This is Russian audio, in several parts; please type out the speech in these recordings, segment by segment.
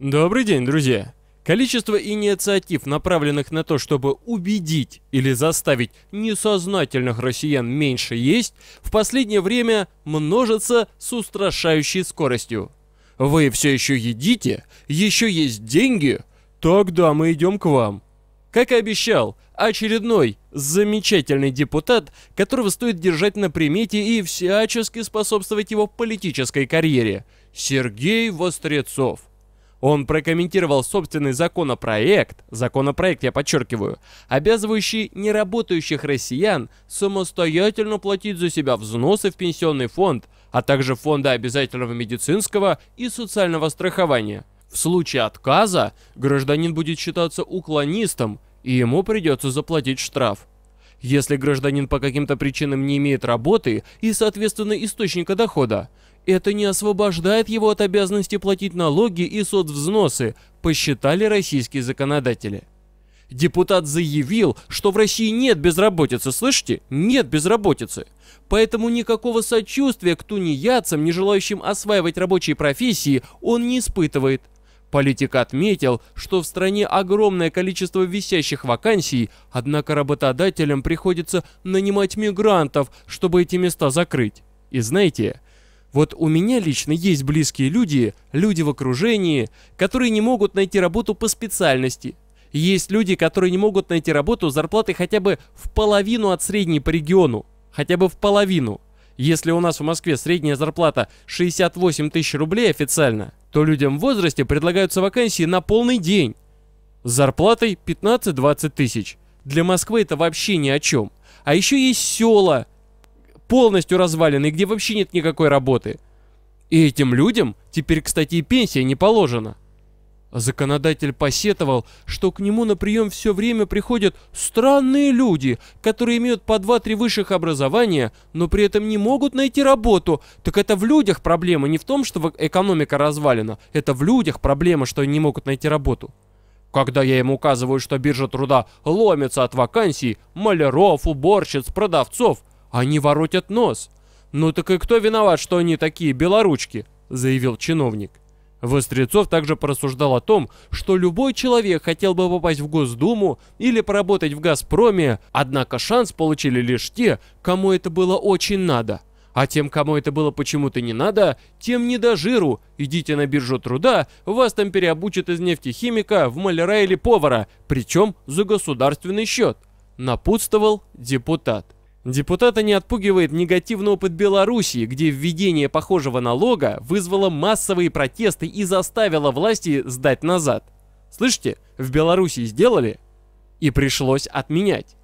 Добрый день, друзья! Количество инициатив, направленных на то, чтобы убедить или заставить несознательных россиян меньше есть, в последнее время множится с устрашающей скоростью. Вы все еще едите? Еще есть деньги? Тогда мы идем к вам. Как и обещал, очередной замечательный депутат, которого стоит держать на примете и всячески способствовать его политической карьере, Сергей Вострецов. Он прокомментировал собственный законопроект, законопроект я подчеркиваю, обязывающий неработающих россиян самостоятельно платить за себя взносы в пенсионный фонд, а также фонды обязательного медицинского и социального страхования. В случае отказа гражданин будет считаться уклонистом, и ему придется заплатить штраф. Если гражданин по каким-то причинам не имеет работы и, соответственно, источника дохода, это не освобождает его от обязанности платить налоги и соцвзносы, посчитали российские законодатели. Депутат заявил, что в России нет безработицы, слышите? Нет безработицы. Поэтому никакого сочувствия к тунеядцам, не желающим осваивать рабочие профессии, он не испытывает. Политик отметил, что в стране огромное количество висящих вакансий, однако работодателям приходится нанимать мигрантов, чтобы эти места закрыть. И знаете, вот у меня лично есть близкие люди, люди в окружении, которые не могут найти работу по специальности. Есть люди, которые не могут найти работу с зарплатой хотя бы в половину от средней по региону. Хотя бы в половину. Если у нас в Москве средняя зарплата 68 тысяч рублей официально, то людям в возрасте предлагаются вакансии на полный день. С зарплатой 15-20 тысяч. Для Москвы это вообще ни о чем. А еще есть села, полностью развалины, где вообще нет никакой работы. И этим людям теперь, кстати, и пенсия не положена. Законодатель посетовал, что к нему на прием все время приходят странные люди, которые имеют по два-три высших образования, но при этом не могут найти работу. Так это в людях проблема, не в том, что э, экономика развалена. Это в людях проблема, что они не могут найти работу. Когда я им указываю, что биржа труда ломится от вакансий, маляров, уборщиц, продавцов – они воротят нос. Ну так и кто виноват, что они такие белоручки? Заявил чиновник. Вострецов также порассуждал о том, что любой человек хотел бы попасть в Госдуму или поработать в Газпроме, однако шанс получили лишь те, кому это было очень надо. А тем, кому это было почему-то не надо, тем не до жиру. Идите на биржу труда, вас там переобучат из нефтехимика в маляра или повара, причем за государственный счет. Напутствовал депутат. Депутата не отпугивает негативный опыт Белоруссии, где введение похожего налога вызвало массовые протесты и заставило власти сдать назад. Слышите, в Белоруссии сделали и пришлось отменять.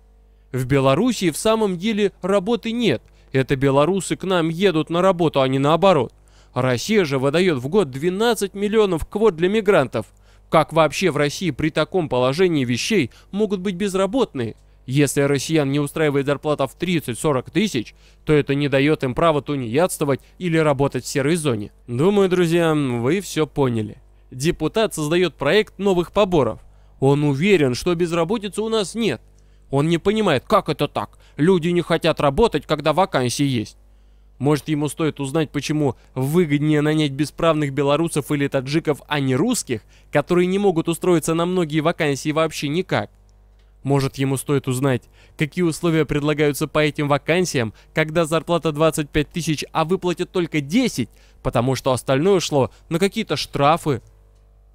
В Белоруссии в самом деле работы нет. Это белорусы к нам едут на работу, а не наоборот. Россия же выдает в год 12 миллионов квот для мигрантов. Как вообще в России при таком положении вещей могут быть безработные? Если россиян не устраивает зарплата в 30-40 тысяч, то это не дает им права тунеядствовать или работать в серой зоне. Думаю, друзья, вы все поняли. Депутат создает проект новых поборов. Он уверен, что безработицы у нас нет. Он не понимает, как это так? Люди не хотят работать, когда вакансии есть. Может, ему стоит узнать, почему выгоднее нанять бесправных белорусов или таджиков, а не русских, которые не могут устроиться на многие вакансии вообще никак. Может, ему стоит узнать, какие условия предлагаются по этим вакансиям, когда зарплата 25 тысяч, а выплатят только 10, потому что остальное шло на какие-то штрафы.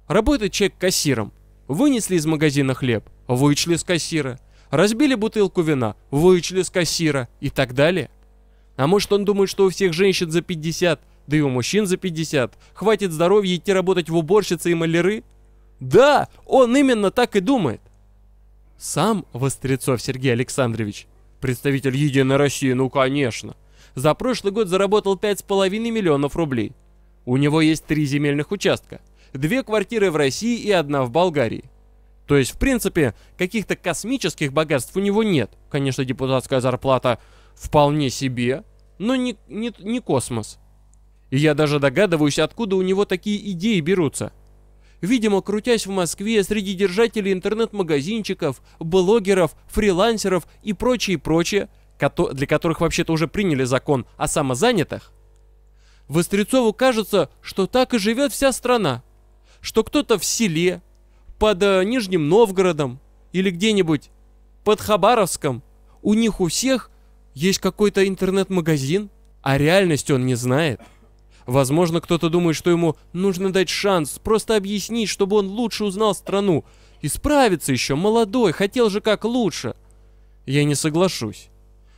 Работает человек кассиром. Вынесли из магазина хлеб, вычли с кассира. Разбили бутылку вина, вычли с кассира и так далее. А может он думает, что у всех женщин за 50, да и у мужчин за 50, хватит здоровья идти работать в уборщице и маляры? Да, он именно так и думает. Сам Вострецов Сергей Александрович, представитель Единой России, ну конечно, за прошлый год заработал 5,5 миллионов рублей. У него есть три земельных участка, две квартиры в России и одна в Болгарии. То есть, в принципе, каких-то космических богатств у него нет. Конечно, депутатская зарплата вполне себе, но не, не, не космос. И я даже догадываюсь, откуда у него такие идеи берутся – видимо, крутясь в Москве среди держателей интернет-магазинчиков, блогеров, фрилансеров и прочее-прочее, для которых вообще-то уже приняли закон о самозанятых, Вострецову кажется, что так и живет вся страна, что кто-то в селе, под э, Нижним Новгородом или где-нибудь под Хабаровском, у них у всех есть какой-то интернет-магазин, а реальность он не знает. Возможно, кто-то думает, что ему нужно дать шанс, просто объяснить, чтобы он лучше узнал страну. Исправиться еще, молодой, хотел же как лучше. Я не соглашусь.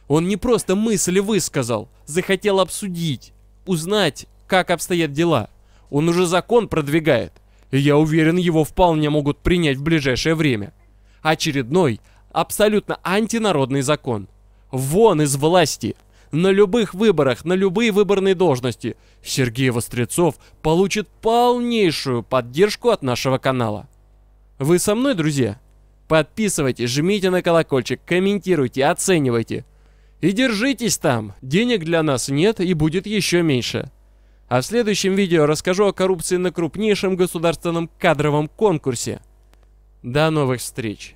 Он не просто мысли высказал, захотел обсудить, узнать, как обстоят дела. Он уже закон продвигает, и я уверен, его вполне могут принять в ближайшее время. Очередной, абсолютно антинародный закон. Вон из власти! на любых выборах, на любые выборные должности, Сергей Вострецов получит полнейшую поддержку от нашего канала. Вы со мной, друзья? Подписывайтесь, жмите на колокольчик, комментируйте, оценивайте. И держитесь там, денег для нас нет и будет еще меньше. А в следующем видео расскажу о коррупции на крупнейшем государственном кадровом конкурсе. До новых встреч!